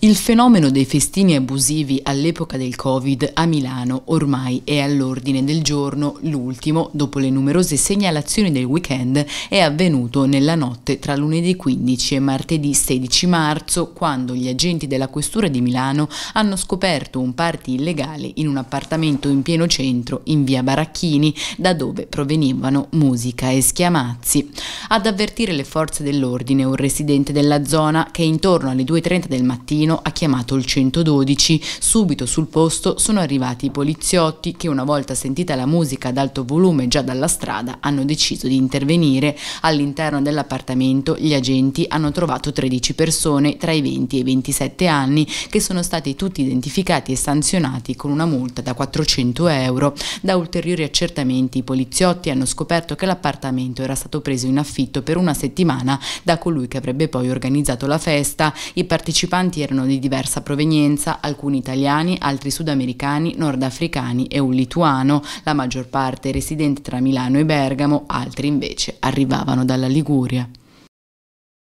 Il fenomeno dei festini abusivi all'epoca del Covid a Milano ormai è all'ordine del giorno, l'ultimo, dopo le numerose segnalazioni del weekend, è avvenuto nella notte tra lunedì 15 e martedì 16 marzo, quando gli agenti della Questura di Milano hanno scoperto un party illegale in un appartamento in pieno centro, in via Baracchini, da dove provenivano musica e schiamazzi. Ad avvertire le forze dell'ordine un residente della zona che intorno alle 2.30 del mattino ha chiamato il 112. Subito sul posto sono arrivati i poliziotti che una volta sentita la musica ad alto volume già dalla strada hanno deciso di intervenire. All'interno dell'appartamento gli agenti hanno trovato 13 persone tra i 20 e i 27 anni che sono stati tutti identificati e sanzionati con una multa da 400 euro. Da ulteriori accertamenti i poliziotti hanno scoperto che l'appartamento era stato preso in affitto per una settimana da colui che avrebbe poi organizzato la festa. I partecipanti erano erano di diversa provenienza, alcuni italiani, altri sudamericani, nordafricani e un lituano, la maggior parte residente tra Milano e Bergamo, altri invece arrivavano dalla Liguria.